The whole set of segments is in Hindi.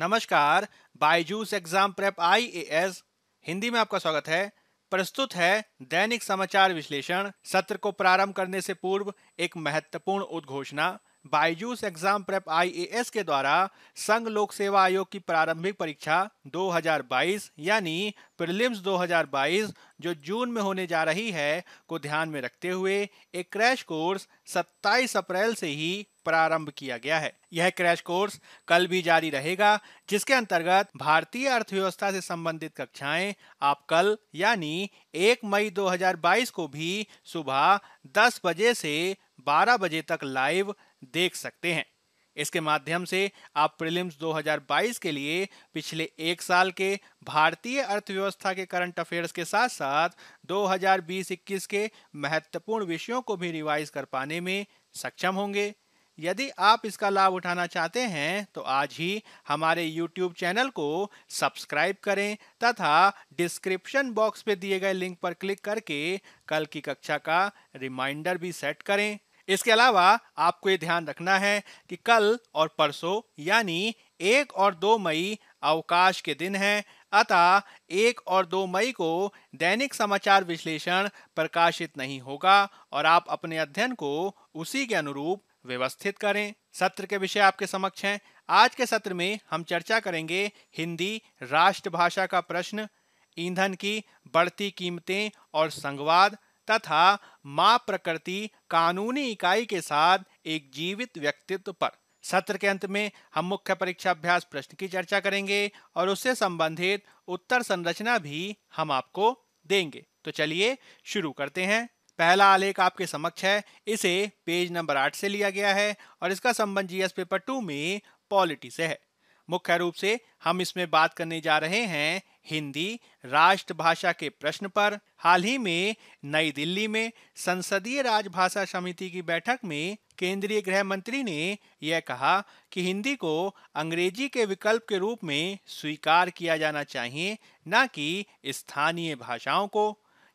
नमस्कार Byju's exam prep IAS Hindi में आपका स्वागत है प्रस्तुत है दैनिक समाचार विश्लेषण सत्र को प्रारंभ करने से पूर्व एक महत्वपूर्ण उद्घोषणा बायजूस एग्जाम प्रेप आईएएस के द्वारा संघ लोक सेवा आयोग की प्रारंभिक परीक्षा 2022 यानी प्रिलिम्स 2022 जो जून में होने जा रही है को ध्यान में रखते हुए एक क्रैश कोर्स 27 अप्रैल से ही प्रारंभ किया गया है यह क्रैश कोर्स कल भी जारी रहेगा जिसके अंतर्गत भारतीय अर्थव्यवस्था से संबंधित कक्षाएं आप कल यानी 1 मई 2022 को भी सुबह 10 बजे से 12 बजे तक लाइव देख सकते हैं इसके माध्यम से आप प्रीलिम्स 2022 के लिए पिछले एक साल के भारतीय अर्थव्यवस्था के करंट अफेयर्स के साथ साथ 2020-21 के महत्वपूर्ण विषयों को भी रिवाइज कर पाने में सक्षम होंगे यदि आप इसका लाभ उठाना चाहते हैं तो आज ही हमारे YouTube चैनल को सब्सक्राइब करें तथा डिस्क्रिप्शन बॉक्स पे दिए गए लिंक पर क्लिक करके कल की कक्षा का रिमाइंडर भी सेट करें इसके अलावा आपको ये ध्यान रखना है कि कल और परसों यानी एक और दो मई अवकाश के दिन हैं अतः एक और दो मई को दैनिक समाचार विश्लेषण प्रकाशित नहीं होगा और आप अपने अध्ययन को उसी के अनुरूप व्यवस्थित करें सत्र के विषय आपके समक्ष हैं आज के सत्र में हम चर्चा करेंगे हिंदी राष्ट्रभाषा का प्रश्न ईंधन की बढ़ती कीमतें और संघवाद तथा माँ प्रकृति कानूनी इकाई के साथ एक जीवित व्यक्तित्व पर सत्र के अंत में हम मुख्य परीक्षा अभ्यास प्रश्न की चर्चा करेंगे और उससे संबंधित उत्तर संरचना भी हम आपको देंगे तो चलिए शुरू करते हैं पहला आलेख आपके समक्ष है इसे पेज नंबर आठ से लिया गया है और इसका संबंध जीएस पेपर टू में पॉलिटी से है मुख्य रूप से हम इसमें बात करने जा रहे हैं हिंदी राष्ट्रभाषा के प्रश्न पर हाल ही में नई दिल्ली में संसदीय राजभाषा समिति की बैठक में केंद्रीय गृह मंत्री ने यह कहा कि हिंदी को अंग्रेजी के विकल्प के रूप में स्वीकार किया जाना चाहिए न कि स्थानीय भाषाओं को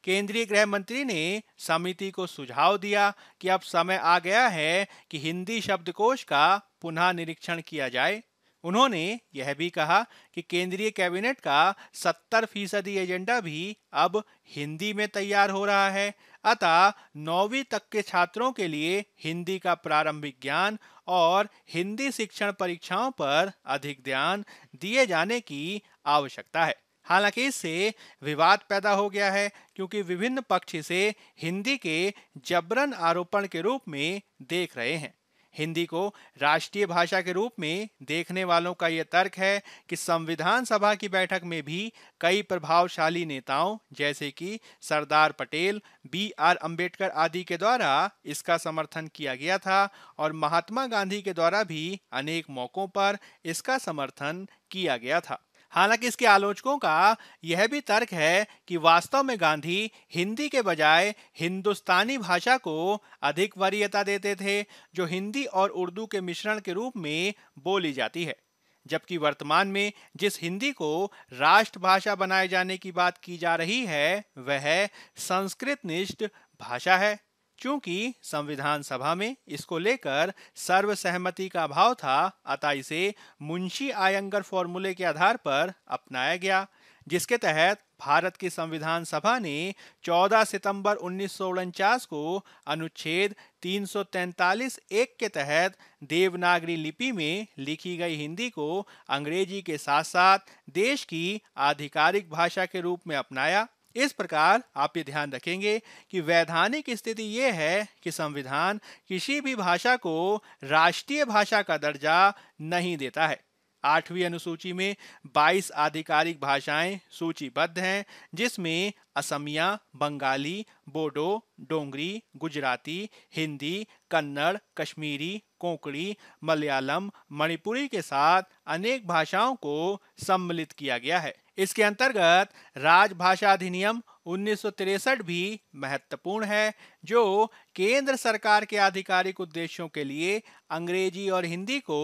केंद्रीय गृह मंत्री ने समिति को सुझाव दिया कि अब समय आ गया है कि हिंदी शब्दकोश का पुनः निरीक्षण किया जाए उन्होंने यह भी कहा कि केंद्रीय कैबिनेट का 70 फीसदी एजेंडा भी अब हिंदी में तैयार हो रहा है अतः नौवीं तक के छात्रों के लिए हिंदी का प्रारंभिक ज्ञान और हिंदी शिक्षण परीक्षाओं पर अधिक ध्यान दिए जाने की आवश्यकता है हालांकि इससे विवाद पैदा हो गया है क्योंकि विभिन्न पक्ष इसे हिंदी के जबरन आरोपण के रूप में देख रहे हैं हिंदी को राष्ट्रीय भाषा के रूप में देखने वालों का यह तर्क है कि संविधान सभा की बैठक में भी कई प्रभावशाली नेताओं जैसे कि सरदार पटेल बी आर अम्बेडकर आदि के द्वारा इसका समर्थन किया गया था और महात्मा गांधी के द्वारा भी अनेक मौकों पर इसका समर्थन किया गया था हालांकि इसके आलोचकों का यह भी तर्क है कि वास्तव में गांधी हिंदी के बजाय हिंदुस्तानी भाषा को अधिक वरीयता देते थे जो हिंदी और उर्दू के मिश्रण के रूप में बोली जाती है जबकि वर्तमान में जिस हिंदी को राष्ट्रभाषा बनाए जाने की बात की जा रही है वह संस्कृत निष्ठ भाषा है क्योंकि संविधान सभा में इसको लेकर सर्वसहमति का भाव था अतः इसे मुंशी आयंगर फॉर्मूले के आधार पर अपनाया गया जिसके तहत भारत की संविधान सभा ने 14 सितंबर उन्नीस को अनुच्छेद 343 एक के तहत देवनागरी लिपि में लिखी गई हिंदी को अंग्रेजी के साथ साथ देश की आधिकारिक भाषा के रूप में अपनाया इस प्रकार आप ये ध्यान रखेंगे कि वैधानिक स्थिति ये है कि संविधान किसी भी भाषा को राष्ट्रीय भाषा का दर्जा नहीं देता है आठवीं अनुसूची में 22 आधिकारिक भाषाएं सूचीबद्ध हैं जिसमें असमिया बंगाली बोडो डोंगरी गुजराती हिंदी कन्नड़ कश्मीरी कोंकणी मलयालम मणिपुरी के साथ अनेक भाषाओं को सम्मिलित किया गया है इसके अंतर्गत राजभाषा अधिनियम उन्नीस भी महत्वपूर्ण है जो केंद्र सरकार के आधिकारिक उद्देश्यों के लिए अंग्रेजी और हिंदी को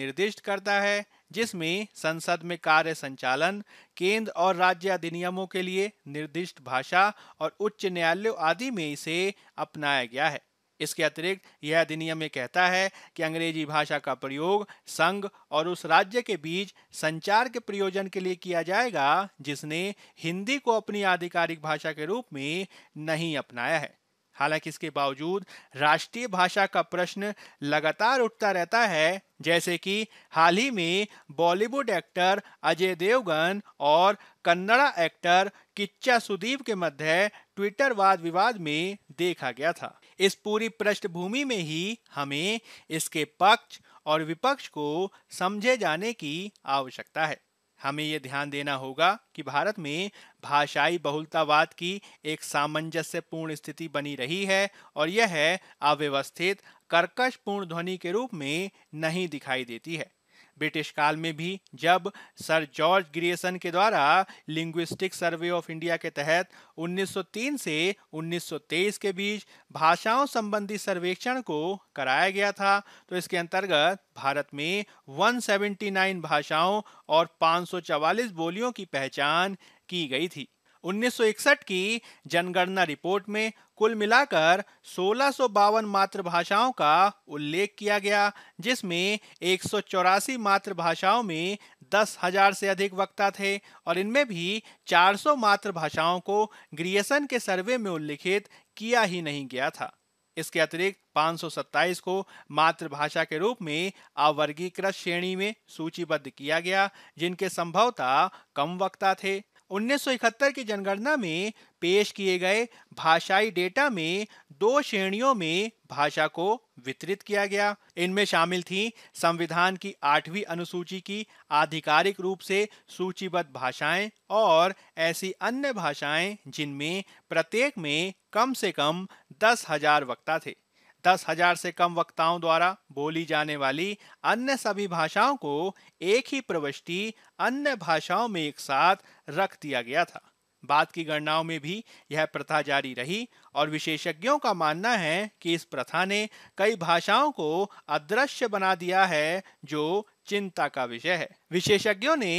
निर्दिष्ट करता है जिसमें संसद में कार्य संचालन केंद्र और राज्य अधिनियमों के लिए निर्दिष्ट भाषा और उच्च न्यायालय आदि में इसे अपनाया गया है इसके अतिरिक्त यह अधिनियम में कहता है कि अंग्रेजी भाषा का प्रयोग संघ और उस राज्य के बीच संचार के प्रयोजन के लिए किया जाएगा जिसने हिंदी को अपनी आधिकारिक भाषा के रूप में नहीं अपनाया है हालांकि इसके बावजूद राष्ट्रीय भाषा का प्रश्न लगातार उठता रहता है जैसे कि हाल ही में बॉलीवुड एक्टर अजय देवगन और कन्नड़ा एक्टर किच्चा सुदीप के मध्य ट्विटर वाद विवाद में देखा गया था इस पूरी पृष्ठभूमि में ही हमें इसके पक्ष और विपक्ष को समझे जाने की आवश्यकता है हमें यह ध्यान देना होगा कि भारत में भाषाई बहुलतावाद की एक सामंजस्यपूर्ण स्थिति बनी रही है और यह अव्यवस्थित कर्कश पूर्ण ध्वनि के रूप में नहीं दिखाई देती है ब्रिटिश काल में भी जब सर जॉर्ज ग्रियसन के द्वारा लिंग्विस्टिक सर्वे ऑफ इंडिया के तहत 1903 से 1923 के बीच भाषाओं संबंधी सर्वेक्षण को कराया गया था तो इसके अंतर्गत भारत में 179 भाषाओं और 544 बोलियों की पहचान की गई थी 1961 की जनगणना रिपोर्ट में कुल मिलाकर सोलह मातृभाषाओं का उल्लेख किया गया जिसमें एक मातृभाषाओं में दस हजार से अधिक वक्ता थे और इनमें भी 400 मातृभाषाओं को ग्रियसन के सर्वे में उल्लिखित किया ही नहीं गया था इसके अतिरिक्त 527 को मातृभाषा के रूप में अवर्गीकृत श्रेणी में सूचीबद्ध किया गया जिनके संभवतः कम वक्ता थे 1971 की जनगणना में पेश किए गए भाषाई डेटा में दो श्रेणियों में भाषा को वितरित किया गया इनमें शामिल थी संविधान की आठवीं अनुसूची की आधिकारिक रूप से सूचीबद्ध भाषाएं और ऐसी अन्य भाषाएं जिनमें प्रत्येक में कम से कम दस हजार वक्ता थे दस हजार से कम वक्ताओं द्वारा बोली जाने वाली अन्य सभी भाषाओं को एक ही प्रविष्टि अन्य भाषाओं में एक साथ रख दिया गया था बाद की गणनाओं में भी यह प्रथा जारी रही और विशेषज्ञों का मानना है कि इस प्रथा ने कई भाषाओं को अदृश्य बना दिया है जो चिंता का विषय है विशेषज्ञों ने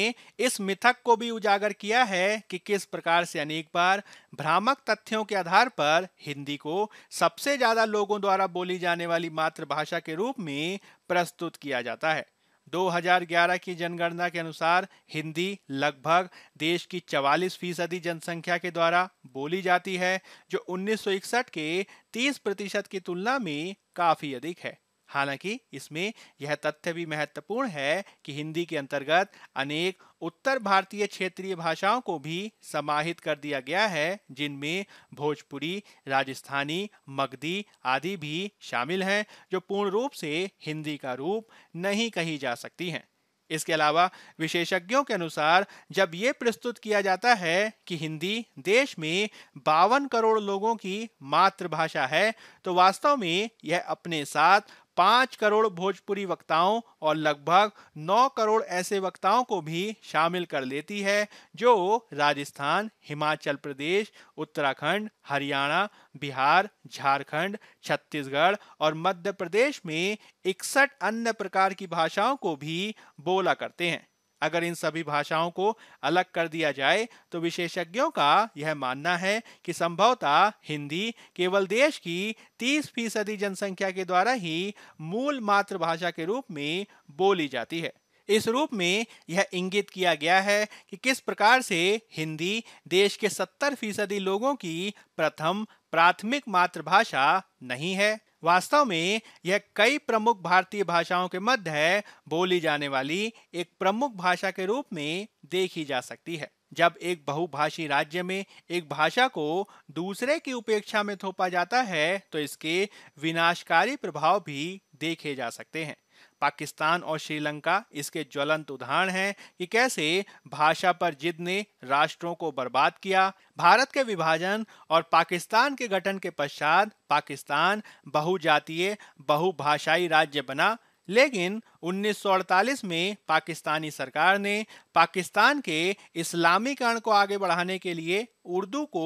इस मिथक को भी उजागर किया है कि किस प्रकार से अनेक बार भ्रामक तथ्यों के आधार पर हिंदी को सबसे ज्यादा लोगों द्वारा बोली जाने वाली मातृभाषा के रूप में प्रस्तुत किया जाता है 2011 की जनगणना के अनुसार हिंदी लगभग देश की 44 फीसदी जनसंख्या के द्वारा बोली जाती है जो 1961 के 30 प्रतिशत की तुलना में काफी अधिक है हालांकि इसमें यह तथ्य भी महत्वपूर्ण है कि हिंदी के अंतर्गत अनेक उत्तर भारतीय क्षेत्रीय भाषाओं को भी समाहित कर दिया गया है जिनमें भोजपुरी राजस्थानी मगधी आदि भी शामिल हैं जो पूर्ण रूप से हिंदी का रूप नहीं कही जा सकती हैं इसके अलावा विशेषज्ञों के अनुसार जब ये प्रस्तुत किया जाता है कि हिंदी देश में बावन करोड़ लोगों की मातृभाषा है तो वास्तव में यह अपने साथ पाँच करोड़ भोजपुरी वक्ताओं और लगभग नौ करोड़ ऐसे वक्ताओं को भी शामिल कर लेती है जो राजस्थान हिमाचल प्रदेश उत्तराखंड हरियाणा बिहार झारखंड छत्तीसगढ़ और मध्य प्रदेश में इकसठ अन्य प्रकार की भाषाओं को भी बोला करते हैं अगर इन सभी भाषाओं को अलग कर दिया जाए तो विशेषज्ञों का यह मानना है कि संभवतः हिंदी केवल देश की 30 फीसदी जनसंख्या के द्वारा ही मूल मातृभाषा के रूप में बोली जाती है इस रूप में यह इंगित किया गया है कि किस प्रकार से हिंदी देश के 70 फीसदी लोगों की प्रथम प्राथमिक मातृभाषा नहीं है वास्तव में यह कई प्रमुख भारतीय भाषाओं के मध्य बोली जाने वाली एक प्रमुख भाषा के रूप में देखी जा सकती है जब एक बहुभाषी राज्य में एक भाषा को दूसरे की उपेक्षा में थोपा जाता है तो इसके विनाशकारी प्रभाव भी देखे जा सकते हैं पाकिस्तान और श्रीलंका इसके ज्वलंत उदाहरण हैं कि कैसे भाषा पर जिद ने राष्ट्रों को बर्बाद किया भारत के विभाजन और पाकिस्तान के गठन के पश्चात पाकिस्तान बहुजातीय बहुभाषाई राज्य बना लेकिन 1948 में पाकिस्तानी सरकार ने पाकिस्तान के इस्लामीकरण को आगे बढ़ाने के लिए उर्दू को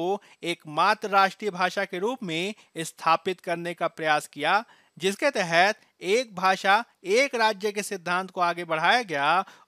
एकमात्र राष्ट्रीय भाषा के रूप में स्थापित करने का प्रयास किया जिसके तहत एक भाषा एक राज्य के सिद्धांत को आगे बढ़ाया गया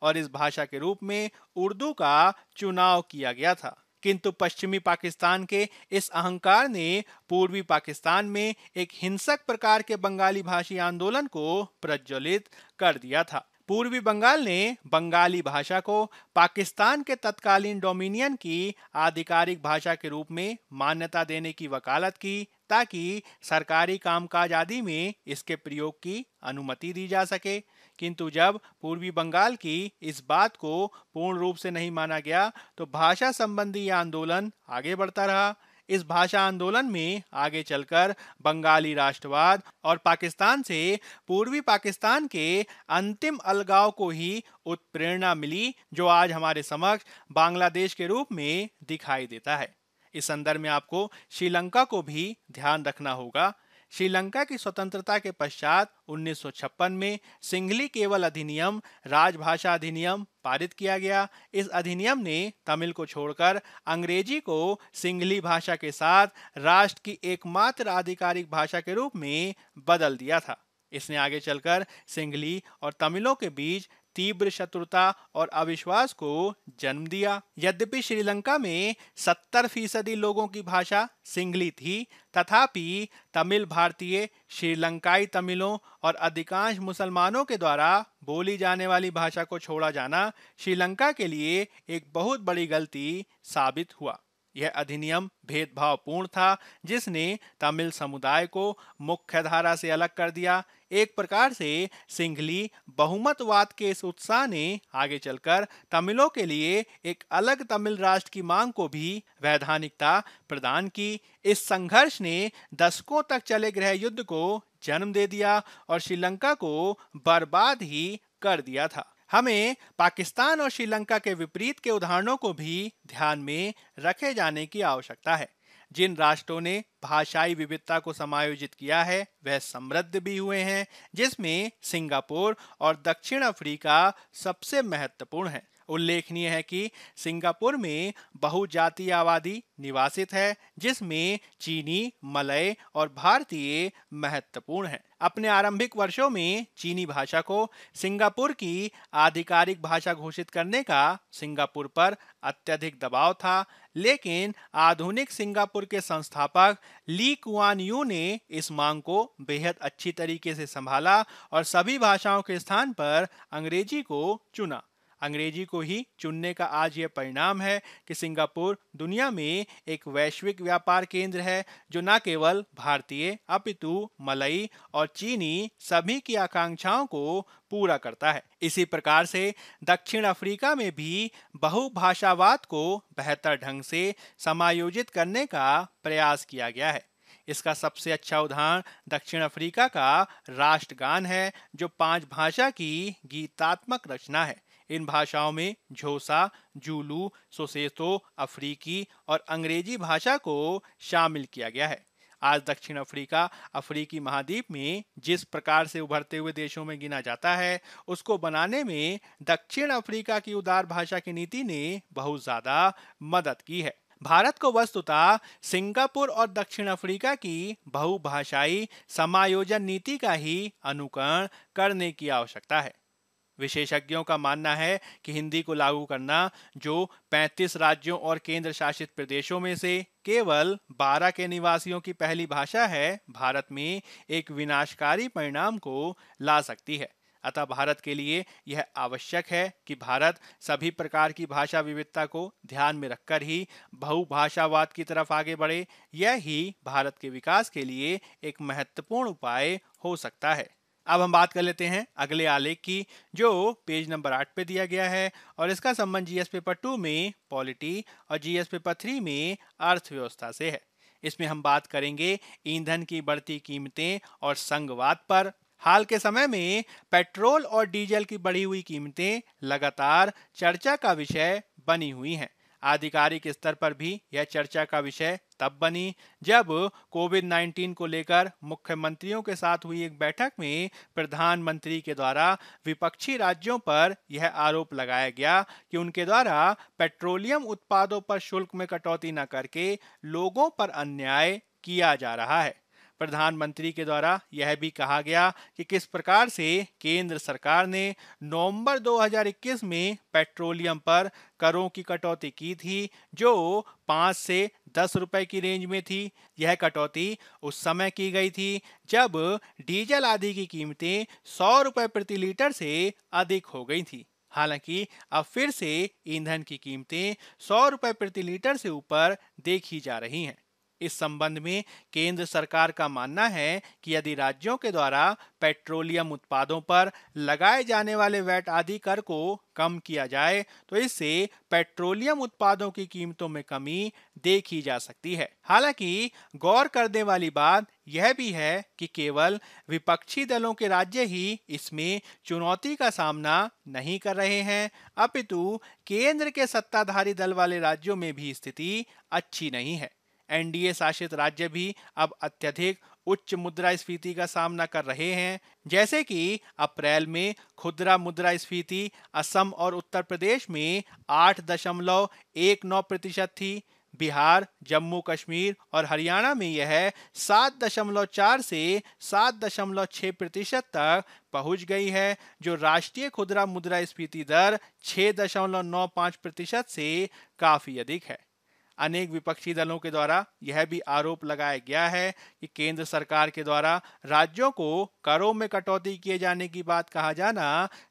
और इस भाषा के रूप में उर्दू का चुनाव किया गया था किंतु पश्चिमी पाकिस्तान के इस अहंकार ने पूर्वी पाकिस्तान में एक हिंसक प्रकार के बंगाली भाषी आंदोलन को प्रज्वलित कर दिया था पूर्वी बंगाल ने बंगाली भाषा को पाकिस्तान के तत्कालीन डोमिनियन की आधिकारिक भाषा के रूप में मान्यता देने की वकालत की आवश्यकता कि सरकारी कामकाज आदि में इसके प्रयोग की अनुमति दी जा सके किंतु जब पूर्वी बंगाल की इस बात को पूर्ण रूप से नहीं माना गया तो भाषा संबंधी यह आंदोलन आगे बढ़ता रहा इस भाषा आंदोलन में आगे चलकर बंगाली राष्ट्रवाद और पाकिस्तान से पूर्वी पाकिस्तान के अंतिम अलगाव को ही उत्प्रेरणा मिली जो आज हमारे समक्ष बांग्लादेश के रूप में दिखाई देता है इस संदर्भ में आपको श्रीलंका को भी ध्यान रखना होगा श्रीलंका की स्वतंत्रता के पश्चात 1956 में सिंगली केवल अधिनियम राजभाषा अधिनियम पारित किया गया इस अधिनियम ने तमिल को छोड़कर अंग्रेजी को सिंगली भाषा के साथ राष्ट्र की एकमात्र आधिकारिक भाषा के रूप में बदल दिया था इसने आगे चलकर सिंगली और तमिलों के बीच तीव्र शत्रुता और अविश्वास को जन्म दिया यद्यपि श्रीलंका में 70 फीसदी लोगों की भाषा सिंगली थी तथापि तमिल भारतीय श्रीलंकाई तमिलों और अधिकांश मुसलमानों के द्वारा बोली जाने वाली भाषा को छोड़ा जाना श्रीलंका के लिए एक बहुत बड़ी गलती साबित हुआ यह अधिनियम भेदभावपूर्ण था जिसने तमिल समुदाय को मुख्य धारा से अलग कर दिया एक प्रकार से सिंघली बहुमतवाद के इस उत्साह ने आगे चलकर तमिलों के लिए एक अलग तमिल राष्ट्र की मांग को भी वैधानिकता प्रदान की इस संघर्ष ने दशकों तक चले गृह युद्ध को जन्म दे दिया और श्रीलंका को बर्बाद ही कर दिया था हमें पाकिस्तान और श्रीलंका के विपरीत के उदाहरणों को भी ध्यान में रखे जाने की आवश्यकता है जिन राष्ट्रों ने भाषाई विविधता को समायोजित किया है वह समृद्ध भी हुए हैं जिसमें सिंगापुर और दक्षिण अफ्रीका सबसे महत्वपूर्ण है उल्लेखनीय है कि सिंगापुर में बहुजातीय आबादी निवासित है जिसमें चीनी मलय और भारतीय महत्वपूर्ण है अपने आरंभिक वर्षों में चीनी भाषा को सिंगापुर की आधिकारिक भाषा घोषित करने का सिंगापुर पर अत्यधिक दबाव था लेकिन आधुनिक सिंगापुर के संस्थापक ली कुआन यू ने इस मांग को बेहद अच्छी तरीके से संभाला और सभी भाषाओं के स्थान पर अंग्रेजी को चुना अंग्रेजी को ही चुनने का आज यह परिणाम है कि सिंगापुर दुनिया में एक वैश्विक व्यापार केंद्र है जो न केवल भारतीय अपितु मलई और चीनी सभी की आकांक्षाओं को पूरा करता है इसी प्रकार से दक्षिण अफ्रीका में भी बहुभाषावाद को बेहतर ढंग से समायोजित करने का प्रयास किया गया है इसका सबसे अच्छा उदाहरण दक्षिण अफ्रीका का राष्ट्रगान है जो पांच भाषा की गीतात्मक रचना है इन भाषाओं में झोसा जूलू सोसेतो अफ्रीकी और अंग्रेजी भाषा को शामिल किया गया है आज दक्षिण अफ्रीका अफ्रीकी महाद्वीप में जिस प्रकार से उभरते हुए देशों में गिना जाता है उसको बनाने में दक्षिण अफ्रीका की उदार भाषा की नीति ने बहुत ज्यादा मदद की है भारत को वस्तुतः सिंगापुर और दक्षिण अफ्रीका की बहुभाषाई समायोजन नीति का ही अनुकरण करने की आवश्यकता है विशेषज्ञों का मानना है कि हिंदी को लागू करना जो 35 राज्यों और केंद्र शासित प्रदेशों में से केवल 12 के निवासियों की पहली भाषा है भारत में एक विनाशकारी परिणाम को ला सकती है अतः भारत के लिए यह आवश्यक है कि भारत सभी प्रकार की भाषा विविधता को ध्यान में रखकर ही बहुभाषावाद की तरफ आगे बढ़े यह ही भारत के विकास के लिए एक महत्वपूर्ण उपाय हो सकता है अब हम बात कर लेते हैं अगले आलेख की जो पेज नंबर आठ पे दिया गया है और इसका संबंध जीएस पेपर टू में पॉलिटी और जीएस पेपर थ्री में अर्थव्यवस्था से है इसमें हम बात करेंगे ईंधन की बढ़ती कीमतें और संघवाद पर हाल के समय में पेट्रोल और डीजल की बढ़ी हुई कीमतें लगातार चर्चा का विषय बनी हुई हैं आधिकारिक स्तर पर भी यह चर्चा का विषय तब बनी जब कोविड 19 को लेकर मुख्यमंत्रियों के साथ हुई एक बैठक में प्रधानमंत्री के द्वारा विपक्षी राज्यों पर यह आरोप लगाया गया कि उनके द्वारा पेट्रोलियम उत्पादों पर शुल्क में कटौती न करके लोगों पर अन्याय किया जा रहा है प्रधानमंत्री के द्वारा यह भी कहा गया कि किस प्रकार से केंद्र सरकार ने नवंबर 2021 में पेट्रोलियम पर करों की कटौती की थी जो पाँच से दस रुपए की रेंज में थी यह कटौती उस समय की गई थी जब डीजल आदि की कीमतें सौ रुपए प्रति लीटर से अधिक हो गई थी हालांकि अब फिर से ईंधन की कीमतें सौ रुपए प्रति लीटर से ऊपर देखी जा रही हैं इस संबंध में केंद्र सरकार का मानना है कि यदि राज्यों के द्वारा पेट्रोलियम उत्पादों पर लगाए जाने वाले वैट आदि कर को कम किया जाए तो इससे पेट्रोलियम उत्पादों की कीमतों में कमी देखी जा सकती है हालांकि गौर करने वाली बात यह भी है कि केवल विपक्षी दलों के राज्य ही इसमें चुनौती का सामना नहीं कर रहे हैं अपितु केंद्र के सत्ताधारी दल वाले राज्यों में भी स्थिति अच्छी नहीं है एनडीए शासित राज्य भी अब अत्यधिक उच्च मुद्रास्फीति का सामना कर रहे हैं जैसे कि अप्रैल में खुदरा मुद्रास्फीति असम और उत्तर प्रदेश में आठ दशमलव एक नौ प्रतिशत थी बिहार जम्मू कश्मीर और हरियाणा में यह सात दशमलव चार से सात दशमलव छः प्रतिशत तक पहुंच गई है जो राष्ट्रीय खुदरा मुद्रास्फीति दर छः दशमलव नौ पाँच प्रतिशत से काफ़ी अधिक है अनेक विपक्षी दलों के द्वारा यह भी आरोप लगाया गया है कि केंद्र सरकार के द्वारा राज्यों को करों में कटौती किए जाने की बात कहा जाना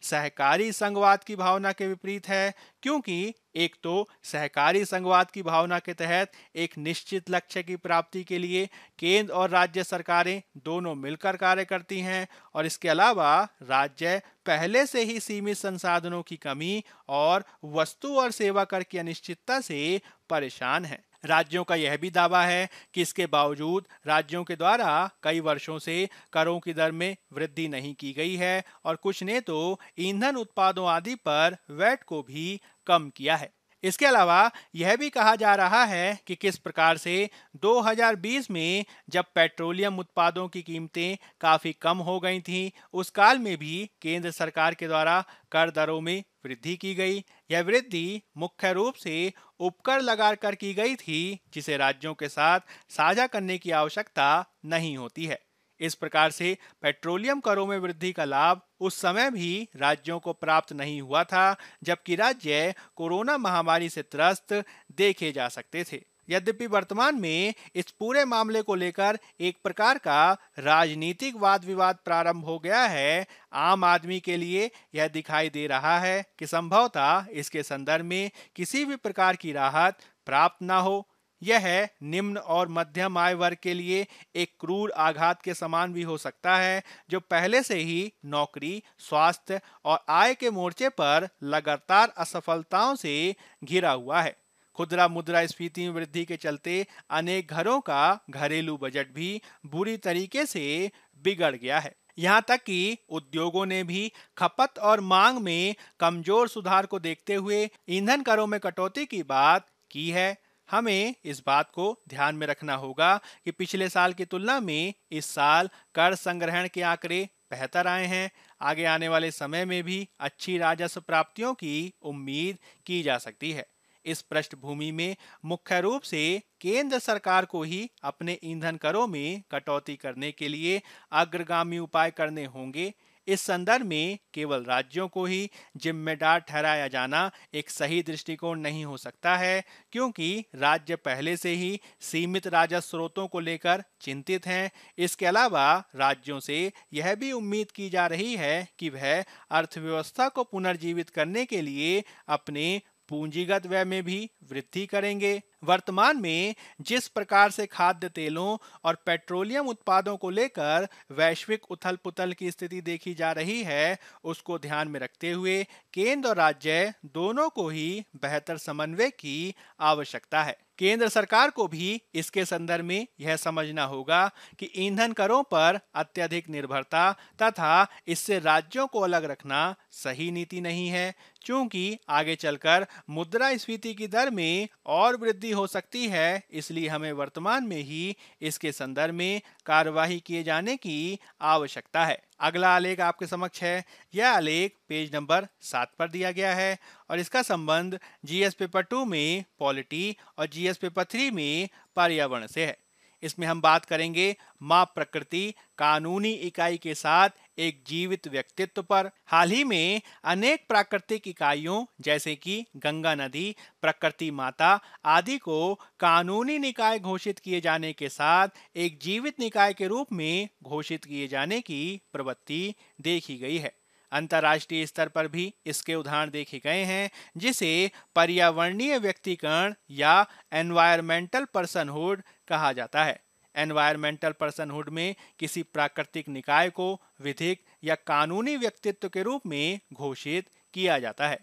सहकारी संघवाद की भावना के विपरीत है क्योंकि एक तो सहकारी संघवाद की भावना के तहत एक निश्चित लक्ष्य की प्राप्ति के लिए केंद्र और राज्य सरकारें दोनों मिलकर कार्य करती हैं और इसके अलावा राज्य पहले से ही सीमित संसाधनों की कमी और वस्तु और सेवा कर की अनिश्चितता से परेशान हैं राज्यों का यह भी दावा है कि इसके बावजूद राज्यों के द्वारा कई वर्षों से करों की दर में वृद्धि नहीं की गई है और कुछ ने तो ईंधन उत्पादों आदि पर वैट को भी कम किया है इसके अलावा यह भी कहा जा रहा है कि किस प्रकार से 2020 में जब पेट्रोलियम उत्पादों की कीमतें काफ़ी कम हो गई थीं उस काल में भी केंद्र सरकार के द्वारा कर दरों में वृद्धि की गई यह वृद्धि मुख्य रूप से उपकर लगा कर की गई थी जिसे राज्यों के साथ साझा करने की आवश्यकता नहीं होती है इस प्रकार से पेट्रोलियम करों में वृद्धि का लाभ उस समय भी राज्यों को प्राप्त नहीं हुआ था जबकि राज्य कोरोना महामारी से त्रस्त देखे जा सकते थे यद्यपि वर्तमान में इस पूरे मामले को लेकर एक प्रकार का राजनीतिक वाद विवाद प्रारंभ हो गया है आम आदमी के लिए यह दिखाई दे रहा है कि संभवतः इसके संदर्भ में किसी भी प्रकार की राहत प्राप्त ना हो यह निम्न और मध्यम आय वर्ग के लिए एक क्रूर आघात के समान भी हो सकता है जो पहले से ही नौकरी स्वास्थ्य और आय के मोर्चे पर लगातार असफलताओं से घिरा हुआ है खुदरा मुद्रा स्फीति में वृद्धि के चलते अनेक घरों का घरेलू बजट भी बुरी तरीके से बिगड़ गया है यहाँ तक कि उद्योगों ने भी खपत और मांग में कमजोर सुधार को देखते हुए ईंधन करों में कटौती की बात की है हमें इस बात को ध्यान में रखना होगा कि पिछले साल की तुलना में इस साल कर संग्रहण के आंकड़े बेहतर आए हैं आगे आने वाले समय में भी अच्छी राजस्व प्राप्तियों की उम्मीद की जा सकती है इस पृष्ठभूमि में मुख्य रूप से केंद्र सरकार को ही अपने ईंधन करों में कटौती करने के लिए अग्रगामी उपाय करने होंगे इस संदर्भ में केवल राज्यों को ही जिम्मेदार ठहराया जाना एक सही दृष्टिकोण नहीं हो सकता है क्योंकि राज्य पहले से ही सीमित राजस्व स्रोतों को लेकर चिंतित हैं इसके अलावा राज्यों से यह भी उम्मीद की जा रही है कि वह अर्थव्यवस्था को पुनर्जीवित करने के लिए अपने पूंजीगत व्यय में भी वृद्धि करेंगे वर्तमान में जिस प्रकार से खाद्य तेलों और पेट्रोलियम उत्पादों को लेकर वैश्विक उथल पुथल की स्थिति देखी जा रही है उसको ध्यान में रखते हुए केंद्र और राज्य दोनों को ही बेहतर समन्वय की आवश्यकता है केंद्र सरकार को भी इसके संदर्भ में यह समझना होगा कि ईंधन करों पर अत्यधिक निर्भरता तथा इससे राज्यों को अलग रखना सही नीति नहीं है क्योंकि आगे चलकर मुद्रा स्फीति की दर में और वृद्धि हो सकती है इसलिए हमें वर्तमान में ही इसके संदर्भ में कार्यवाही किए जाने की आवश्यकता है अगला आलेख आपके समक्ष है यह आलेख पेज नंबर सात पर दिया गया है और इसका संबंध जीएस पेपर टू में पॉलिटी और जीएस पेपर थ्री में पर्यावरण से है इसमें हम बात करेंगे माप प्रकृति कानूनी इकाई के साथ एक जीवित व्यक्तित्व पर हाल ही में अनेक प्राकृतिक इकाइयों जैसे कि गंगा नदी प्रकृति माता आदि को कानूनी निकाय घोषित किए जाने के साथ एक जीवित निकाय के रूप में घोषित किए जाने की प्रवृत्ति देखी गई है अंतर्राष्ट्रीय स्तर पर भी इसके उदाहरण देखे गए हैं जिसे पर्यावरणीय व्यक्तिकरण या एनवायरमेंटल पर्सनहुड कहा जाता है एनवायरमेंटल पर्सनहुड में किसी प्राकृतिक निकाय को विधिक या कानूनी व्यक्तित्व के रूप में घोषित किया जाता है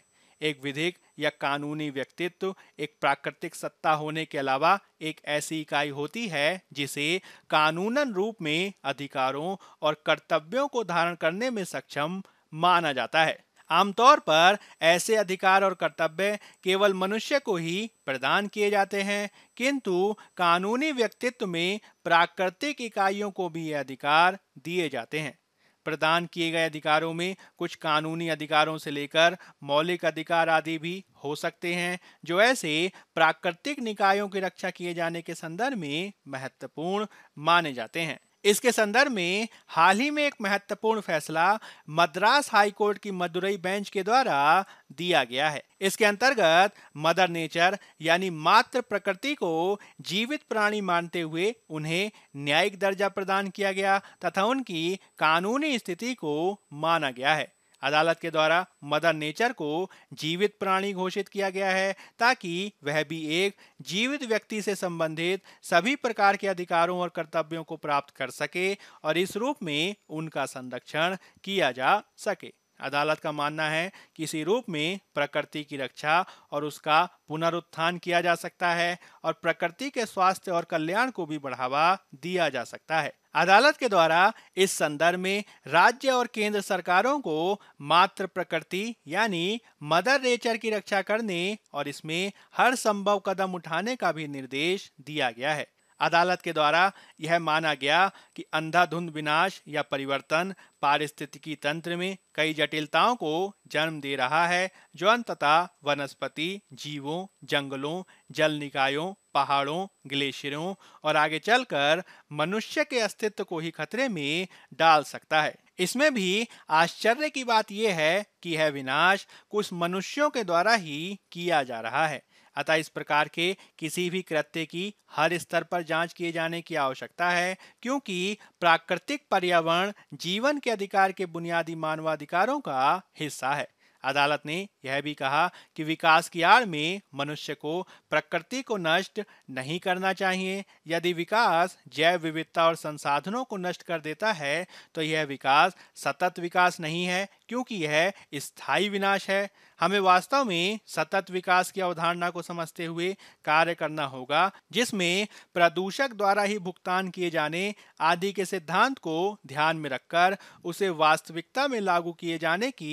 एक विधिक या कानूनी व्यक्तित्व एक प्राकृतिक सत्ता होने के अलावा एक ऐसी इकाई होती है जिसे कानूनन रूप में अधिकारों और कर्तव्यों को धारण करने में सक्षम माना जाता है आमतौर पर ऐसे अधिकार और कर्तव्य केवल मनुष्य को ही प्रदान किए जाते हैं किंतु कानूनी व्यक्तित्व में प्राकृतिक इकाइयों को भी ये अधिकार दिए जाते हैं प्रदान किए गए अधिकारों में कुछ कानूनी अधिकारों से लेकर मौलिक अधिकार आदि भी हो सकते हैं जो ऐसे प्राकृतिक निकायों की रक्षा किए जाने के संदर्भ में महत्वपूर्ण माने जाते हैं इसके संदर्भ में हाल ही में एक महत्वपूर्ण फैसला मद्रास हाईकोर्ट की मदुरई बेंच के द्वारा दिया गया है इसके अंतर्गत मदर नेचर यानी मात्र प्रकृति को जीवित प्राणी मानते हुए उन्हें न्यायिक दर्जा प्रदान किया गया तथा उनकी कानूनी स्थिति को माना गया है अदालत के द्वारा मदर नेचर को जीवित प्राणी घोषित किया गया है ताकि वह भी एक जीवित व्यक्ति से संबंधित सभी प्रकार के अधिकारों और कर्तव्यों को प्राप्त कर सके और इस रूप में उनका संरक्षण किया जा सके अदालत का मानना है कि इसी रूप में प्रकृति की रक्षा और उसका पुनरुत्थान किया जा सकता है और प्रकृति के स्वास्थ्य और कल्याण को भी बढ़ावा दिया जा सकता है अदालत के द्वारा इस संदर्भ में राज्य और केंद्र सरकारों को मात्र प्रकृति यानी मदर नेचर की रक्षा करने और इसमें हर संभव कदम उठाने का भी निर्देश दिया गया है अदालत के द्वारा यह माना गया कि अंधाधुंध विनाश या परिवर्तन पारिस्थितिकी तंत्र में कई जटिलताओं को जन्म दे रहा है जो अंततः वनस्पति जीवों जंगलों जल निकायों पहाड़ों ग्लेशियरों और आगे चलकर मनुष्य के अस्तित्व को ही खतरे में डाल सकता है इसमें भी आश्चर्य की बात यह है कि यह विनाश कुछ मनुष्यों के द्वारा ही किया जा रहा है अतः इस प्रकार के किसी भी कृत्य की हर स्तर पर जांच किए जाने की आवश्यकता है क्योंकि प्राकृतिक पर्यावरण जीवन के अधिकार के बुनियादी मानवाधिकारों का हिस्सा है अदालत ने यह भी कहा कि विकास की आड़ में मनुष्य को प्रकृति को नष्ट नहीं करना चाहिए यदि विकास जैव विविधता और संसाधनों को नष्ट कर देता है तो यह विकास सतत विकास नहीं है क्योंकि यह स्थायी विनाश है हमें वास्तव में सतत विकास की अवधारणा को समझते हुए कार्य करना होगा जिसमें प्रदूषक द्वारा ही भुगतान किए जाने आदि के सिद्धांत को ध्यान में रखकर उसे वास्तविकता में लागू किए जाने की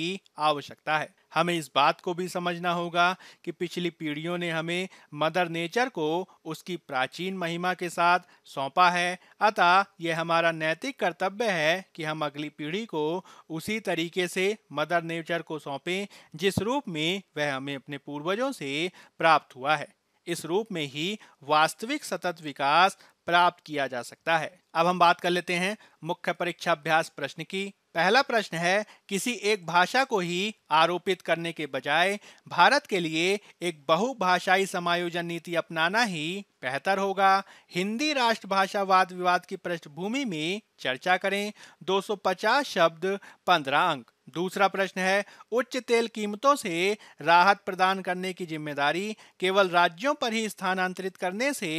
आवश्यकता है हमें इस बात को भी समझना होगा कि पिछली पीढ़ियों ने हमें मदर नेचर को उसकी प्राचीन महिमा के साथ सौंपा है अतः यह हमारा नैतिक कर्तव्य है कि हम अगली पीढ़ी को उसी तरीके से मदर नेचर को सौंपें जिस रूप में वह हमें अपने पूर्वजों से प्राप्त हुआ है इस रूप में ही वास्तविक सतत विकास प्राप्त किया जा सकता है अब हम बात कर लेते हैं मुख्य परीक्षा अभ्यास प्रश्न की पहला प्रश्न है किसी एक भाषा को ही आरोपित करने के बजाय भारत के लिए एक बहुभाषाई समायोजन नीति अपनाना ही बेहतर होगा हिंदी राष्ट्रभाषा वाद विवाद की पृष्ठभूमि में चर्चा करें 250 शब्द 15 अंक दूसरा प्रश्न है उच्च तेल कीमतों से राहत प्रदान करने की जिम्मेदारी केवल राज्यों पर ही स्थानांतरित करने से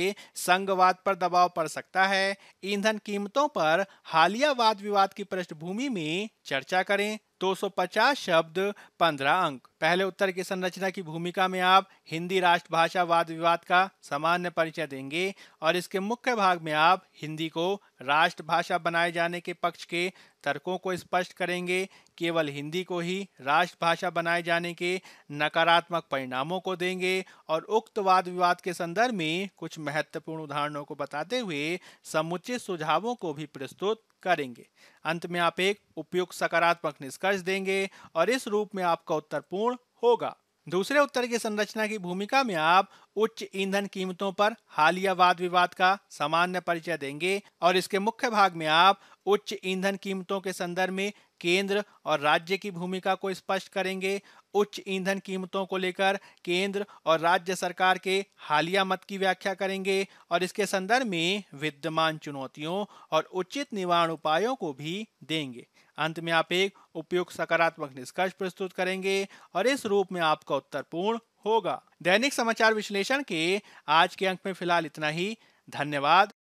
संघवाद पर दबाव पड़ सकता है ईंधन कीमतों पर हालिया वाद विवाद की पृष्ठभूमि में चर्चा करें 250 शब्द 15 अंक पहले उत्तर की संरचना की भूमिका में आप हिंदी राष्ट्रभाषा वाद विवाद का सामान्य परिचय देंगे और इसके मुख्य भाग में आप हिंदी को राष्ट्रभाषा बनाए जाने के पक्ष के तर्कों को स्पष्ट करेंगे केवल हिंदी को ही राष्ट्रभाषा बनाए जाने के नकारात्मक परिणामों को देंगे और उक्त वाद विवाद के संदर्भ में कुछ महत्वपूर्ण उदाहरणों को बताते हुए समुचित सुझावों को भी प्रस्तुत करेंगे अंत में आप एक उपयुक्त सकारात्मक निष्कर्ष देंगे और इस रूप में आपका उत्तर पूर्ण होगा दूसरे उत्तर की संरचना की भूमिका में आप उच्च ईंधन कीमतों पर हालिया वाद विवाद का सामान्य परिचय देंगे और इसके मुख्य भाग में आप उच्च ईंधन कीमतों के संदर्भ में केंद्र और राज्य की भूमिका को स्पष्ट करेंगे उच्च ईंधन कीमतों को लेकर केंद्र और राज्य सरकार के हालिया मत की व्याख्या करेंगे और इसके संदर्भ में विद्यमान चुनौतियों और उचित निवारण उपायों को भी देंगे अंत में आप एक उपयुक्त सकारात्मक निष्कर्ष प्रस्तुत करेंगे और इस रूप में आपका उत्तर पूर्ण होगा दैनिक समाचार विश्लेषण के आज के अंक में फिलहाल इतना ही धन्यवाद